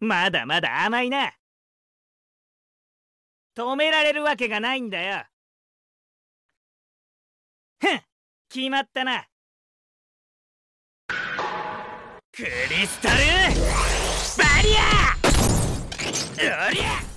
まだまだ甘いな止められるわけがないんだよふん決まったなクリスタルバリアおりゃ